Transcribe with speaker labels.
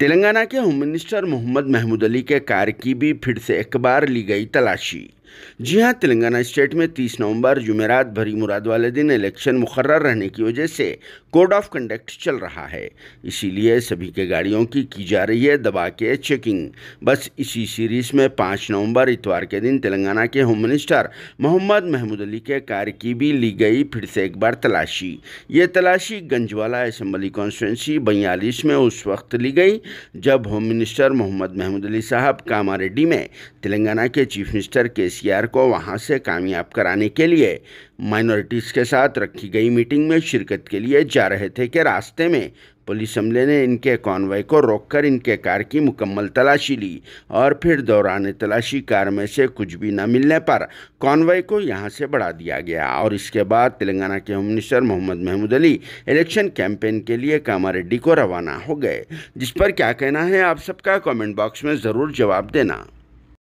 Speaker 1: तेलंगाना के home minister Mohammed Mahmood Ali के car की भी फिर से एक बार ली गई तलाशी जी हाँ तेलंगाना स्टेट में 30 नवंबर जुमेरात भरी मुराद वाले दिन इलेक्शन मुकर्र रहने की वजह से कोड ऑफ कंडक्ट चल रहा है इसीलिए सभी के गाड़ियों की की जा रही है दबा के चेकिंग बस इसी सीरीज में पाँच नवंबर इतवार के दिन तेलंगाना के होम मिनिस्टर मोहम्मद महमूद अली के कार की भी ली गई फिर से एक बार तलाशी ये तलाशी गंजवाला असम्बली कॉन्स्टिटेंसी बयालीस में उस वक्त ली गई जब होम मिनिस्टर मोहम्मद महमूद अली साहब कामारेड्डी में तेलंगाना के चीफ मिनिस्टर के सीआर को वहां से कामयाब कराने के लिए माइनॉरिटीज़ के साथ रखी गई मीटिंग में शिरकत के लिए जा रहे थे कि रास्ते में पुलिस अमले ने इनके कॉन्वॉय को रोककर इनके कार की मुकम्मल तलाशी ली और फिर दौरान तलाशी कार में से कुछ भी न मिलने पर कॉन्वॉय को यहां से बढ़ा दिया गया और इसके बाद तेलंगाना के home minister Mohammed Mahmood Ali election campaign के लिए कामारेड्डी को रवाना हो गए जिस पर क्या कहना है आप सबका कमेंट बॉक्स में ज़रूर जवाब देना